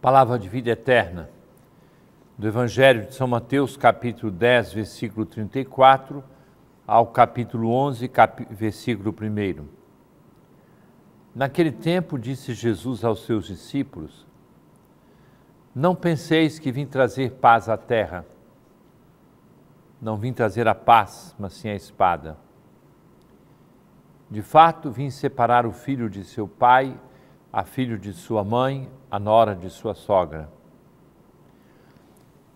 Palavra de vida eterna. Do Evangelho de São Mateus, capítulo 10, versículo 34, ao capítulo 11, cap... versículo 1. Naquele tempo disse Jesus aos seus discípulos: Não penseis que vim trazer paz à terra. Não vim trazer a paz, mas sim a espada. De fato, vim separar o filho de seu pai a filho de sua mãe, a nora de sua sogra.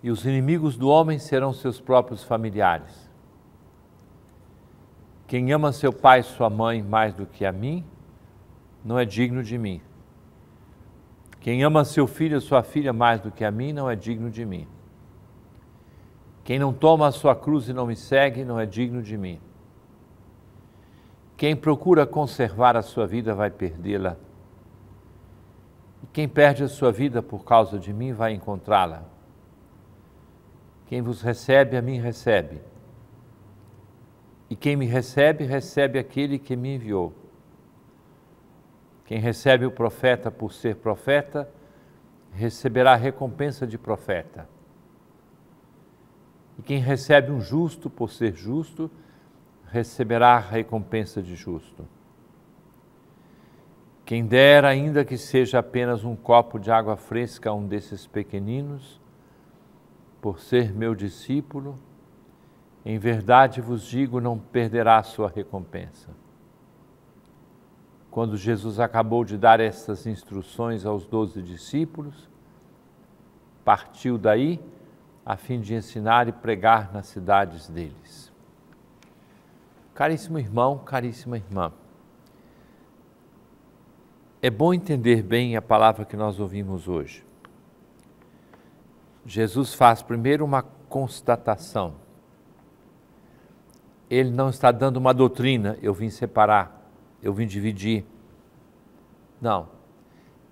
E os inimigos do homem serão seus próprios familiares. Quem ama seu pai e sua mãe mais do que a mim, não é digno de mim. Quem ama seu filho e sua filha mais do que a mim, não é digno de mim. Quem não toma a sua cruz e não me segue, não é digno de mim. Quem procura conservar a sua vida vai perdê-la e quem perde a sua vida por causa de mim vai encontrá-la. Quem vos recebe, a mim recebe. E quem me recebe, recebe aquele que me enviou. Quem recebe o profeta por ser profeta, receberá a recompensa de profeta. E quem recebe um justo por ser justo, receberá a recompensa de justo. Quem dera, ainda que seja apenas um copo de água fresca a um desses pequeninos, por ser meu discípulo, em verdade vos digo, não perderá a sua recompensa. Quando Jesus acabou de dar estas instruções aos doze discípulos, partiu daí a fim de ensinar e pregar nas cidades deles. Caríssimo irmão, caríssima irmã, é bom entender bem a palavra que nós ouvimos hoje. Jesus faz primeiro uma constatação. Ele não está dando uma doutrina, eu vim separar, eu vim dividir. Não.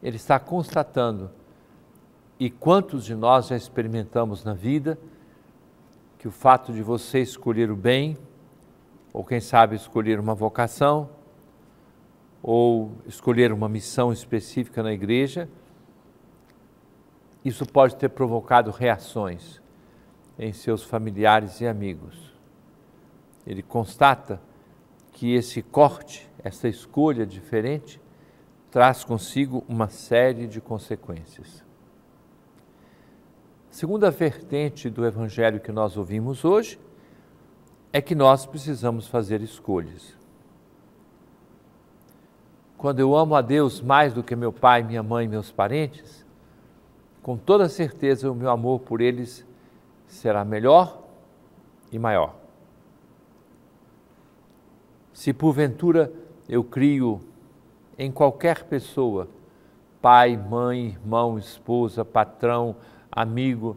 Ele está constatando. E quantos de nós já experimentamos na vida que o fato de você escolher o bem, ou quem sabe escolher uma vocação, ou escolher uma missão específica na igreja, isso pode ter provocado reações em seus familiares e amigos. Ele constata que esse corte, essa escolha diferente, traz consigo uma série de consequências. A segunda vertente do evangelho que nós ouvimos hoje é que nós precisamos fazer escolhas quando eu amo a Deus mais do que meu pai, minha mãe, meus parentes, com toda certeza o meu amor por eles será melhor e maior. Se porventura eu crio em qualquer pessoa, pai, mãe, irmão, esposa, patrão, amigo,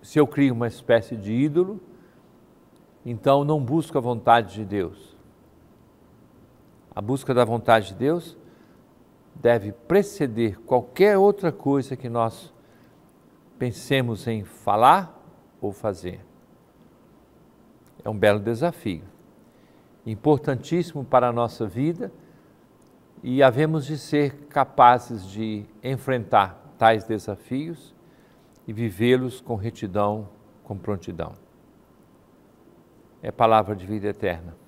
se eu crio uma espécie de ídolo, então não busco a vontade de Deus a busca da vontade de Deus deve preceder qualquer outra coisa que nós pensemos em falar ou fazer. É um belo desafio, importantíssimo para a nossa vida e havemos de ser capazes de enfrentar tais desafios e vivê-los com retidão, com prontidão. É palavra de vida eterna.